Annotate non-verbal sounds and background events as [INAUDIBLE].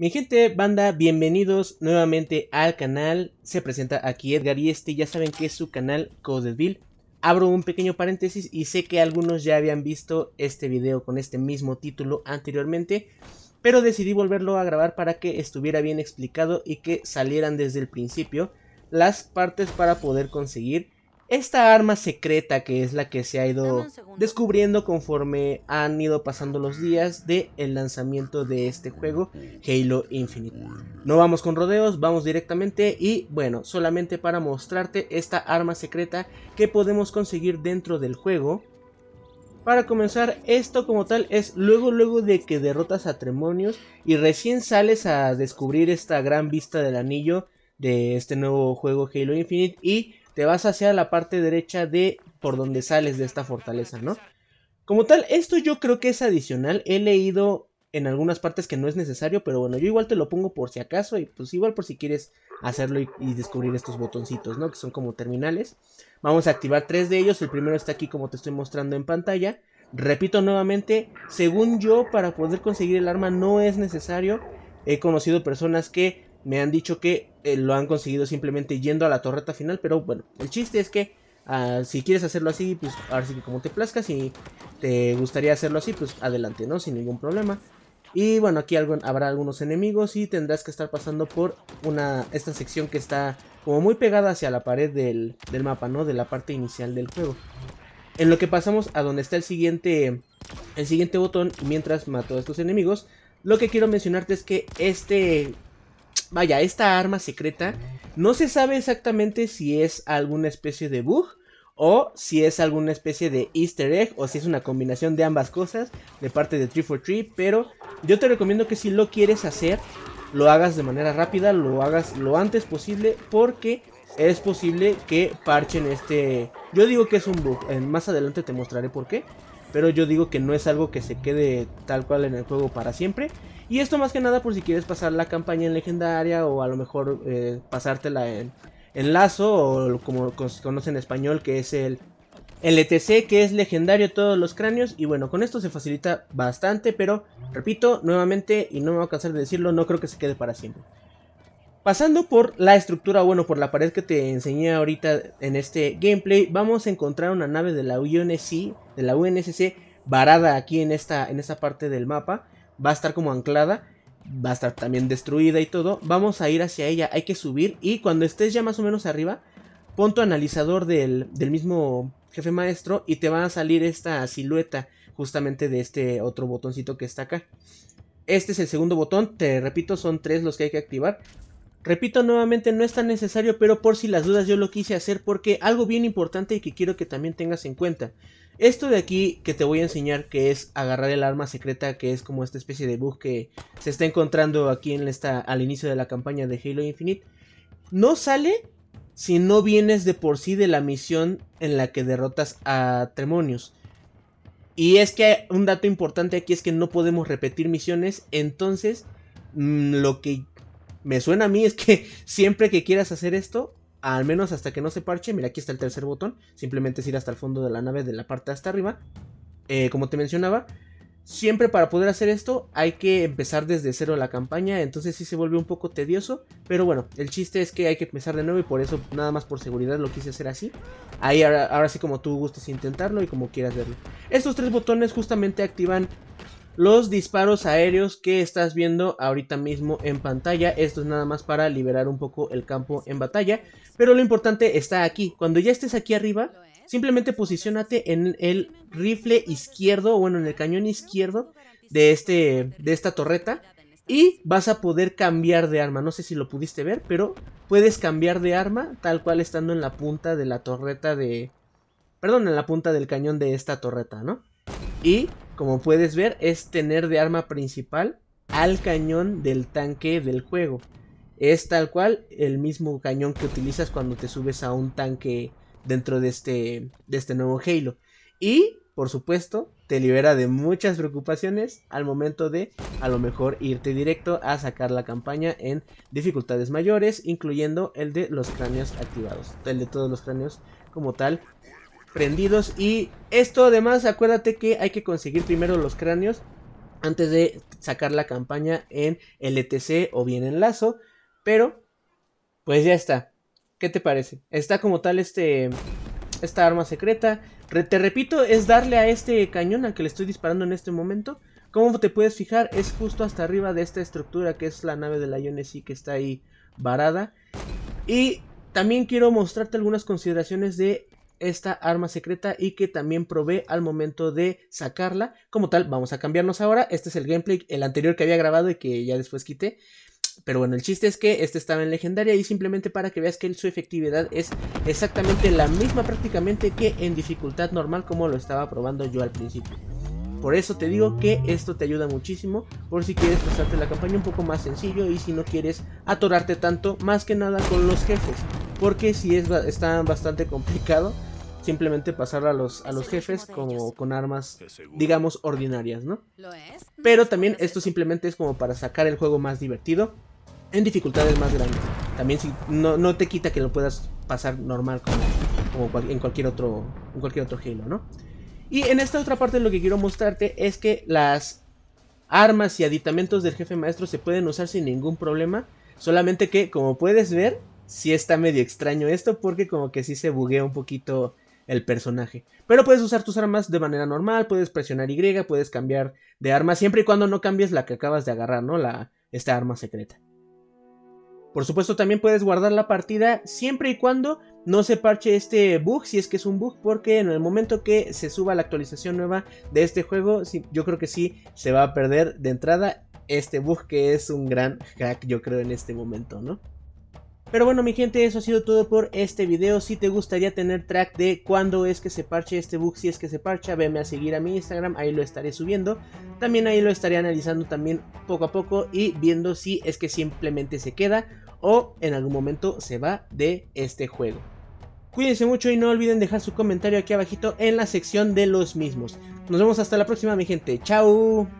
Mi gente, banda, bienvenidos nuevamente al canal. Se presenta aquí Edgar y este ya saben que es su canal Codedville. Abro un pequeño paréntesis y sé que algunos ya habían visto este video con este mismo título anteriormente, pero decidí volverlo a grabar para que estuviera bien explicado y que salieran desde el principio las partes para poder conseguir esta arma secreta que es la que se ha ido descubriendo conforme han ido pasando los días de el lanzamiento de este juego Halo Infinite. No vamos con rodeos, vamos directamente y bueno, solamente para mostrarte esta arma secreta que podemos conseguir dentro del juego. Para comenzar, esto como tal es luego luego de que derrotas a Tremonios y recién sales a descubrir esta gran vista del anillo de este nuevo juego Halo Infinite y te vas hacia la parte derecha de por donde sales de esta fortaleza, ¿no? Como tal, esto yo creo que es adicional. He leído en algunas partes que no es necesario, pero bueno, yo igual te lo pongo por si acaso y pues igual por si quieres hacerlo y, descubrir estos botoncitos, ¿no? Que son como terminales. Vamos a activar tres de ellos, el primero está aquí como te estoy mostrando en pantalla. Repito nuevamente, según yo, para poder conseguir el arma no es necesario. He conocido personas que me han dicho que eh, lo han conseguido simplemente yendo a la torreta final. Pero bueno, el chiste es que ah, si quieres hacerlo así, pues ahora sí que como te plazca, si te gustaría hacerlo así, pues adelante, ¿no? Sin ningún problema. Y bueno, aquí habrá algunos enemigos y tendrás que estar pasando por una esta sección que está como muy pegada hacia la pared del, del mapa, ¿no? De la parte inicial del juego. En lo que pasamos a donde está el siguiente, el siguiente botón mientras mato a estos enemigos, lo que quiero mencionarte es que este vaya, esta arma secreta, no se sabe exactamente si es alguna especie de bug o si es alguna especie de easter egg o si es una combinación de ambas cosas de parte de 343, pero yo te recomiendo que si lo quieres hacer, lo hagas de manera rápida, lo hagas lo antes posible porque es posible que parchen este... Yo digo que es un bug, más adelante te mostraré por qué. Pero yo digo que no es algo que se quede tal cual en el juego para siempre. Y esto más que nada por si quieres pasar la campaña en legendaria o a lo mejor eh, pasártela en, lazo o como se conoce en español que es el LTC que es legendario todos los cráneos. Y bueno, con esto se facilita bastante, pero repito nuevamente y no me voy a cansar de decirlo, no creo que se quede para siempre. Pasando por la estructura, bueno, por la pared que te enseñé ahorita en este gameplay, vamos a encontrar una nave de la UNSC, de la UNSC varada aquí en esta, en parte del mapa. Va a estar como anclada, va a estar también destruida y todo. Vamos a ir hacia ella, hay que subir y cuando estés ya más o menos arriba, pon tu analizador del, del mismo jefe maestro y te va a salir esta silueta justamente de este otro botoncito que está acá. Este es el segundo botón, te repito, son tres los que hay que activar. Repito nuevamente, no es tan necesario, pero por si las dudas yo lo quise hacer porque algo bien importante y que quiero que también tengas en cuenta. Esto de aquí que te voy a enseñar que es agarrar el arma secreta que es como esta especie de bug que se está encontrando aquí en al inicio de la campaña de Halo Infinite. No sale si no vienes de por sí de la misión en la que derrotas a Tremonios. Y es que un dato importante aquí es que no podemos repetir misiones, entonces mm, lo que me suena a mí es que [LAUGHS] siempre que quieras hacer esto, al menos hasta que no se parche, mira aquí está el tercer botón, simplemente es ir hasta el fondo de la nave de la parte hasta arriba, eh, como te mencionaba, siempre para poder hacer esto hay que empezar desde cero la campaña, entonces sí se vuelve un poco tedioso, pero bueno, el chiste es que hay que empezar de nuevo y por eso nada más por seguridad lo quise hacer así. Ahí ahora sí como tú gustes intentarlo y como quieras verlo. Estos tres botones justamente activan los disparos aéreos que estás viendo ahorita mismo en pantalla. Esto es nada más para liberar un poco el campo en batalla. Pero lo importante está aquí. Cuando ya estés aquí arriba, simplemente posicionate en el rifle izquierdo, bueno, en el cañón izquierdo de, este, de esta torreta. Y vas a poder cambiar de arma, no sé si lo pudiste ver, pero puedes cambiar de arma tal cual estando en la punta de la torreta de... Perdón, en la punta del cañón de esta torreta, ¿no? Y, como puedes ver, es tener de arma principal al cañón del tanque del juego. Es tal cual el mismo cañón que utilizas cuando te subes a un tanque dentro de este, de este nuevo Halo. Y, por supuesto, te libera de muchas preocupaciones al momento de a lo mejor irte directo a sacar la campaña en dificultades mayores, incluyendo el de los cráneos activados, el de todos los cráneos como tal prendidos. Y esto además, acuérdate que hay que conseguir primero los cráneos antes de sacar la campaña en LTC e o bien en Lazo. Pero, pues ya está. ¿Qué te parece? Está como tal este esta arma secreta. te repito, es darle a este cañón al que le estoy disparando en este momento. Como te puedes fijar, es justo hasta arriba de esta estructura que es la nave de la Ionesi que está ahí varada. Y también quiero mostrarte algunas consideraciones de esta arma secreta y que también probé al momento de sacarla. Como tal, vamos a cambiarnos ahora. Este es el gameplay, el anterior que había grabado y que ya después quité. Pero bueno, el chiste es que este estaba en legendaria y simplemente para que veas que su efectividad es exactamente la misma prácticamente que en dificultad normal como lo estaba probando yo al principio. Por eso te digo que esto te ayuda muchísimo por si quieres pasarte la campaña un poco más sencillo y si no quieres atorarte tanto más que nada con los jefes. Porque si es, está bastante complicado simplemente pasar a los, jefes como con armas, digamos, ordinarias, ¿no? Mm, Pero también esto simplemente es como para sacar el juego más divertido en dificultades más grandes. También si no, te quita que lo puedas pasar normal como, en, cualquier otro, en cualquier otro Halo, ¿no? Y en esta otra parte lo que quiero mostrarte es que las armas y aditamentos del jefe maestro se pueden usar sin ningún problema. Solamente que, como puedes ver, sí está medio extraño esto porque como que sí se buguea un poquito el personaje. Pero puedes usar tus armas de manera normal, puedes presionar Y, puedes cambiar de arma, siempre y cuando no cambies la que acabas de agarrar, ¿no? La, esta arma secreta. Por supuesto, también puedes guardar la partida siempre y cuando no se parche este bug, si es que es un bug, porque en el momento que se suba la actualización nueva de este juego, yo creo que sí se va a perder de entrada este bug que es un gran hack, yo creo, en este momento, ¿no? Pero bueno mi gente, eso ha sido todo por este video. Si te gustaría tener track de cuándo es que se parche este bug, si es que se parcha, venme a seguir a mi Instagram, ahí lo estaré subiendo. También ahí lo estaré analizando también poco a poco y viendo si es que simplemente se queda o en algún momento se va de este juego. Cuídense mucho y no olviden dejar su comentario aquí abajito en la sección de los mismos. Nos vemos hasta la próxima mi gente, chao.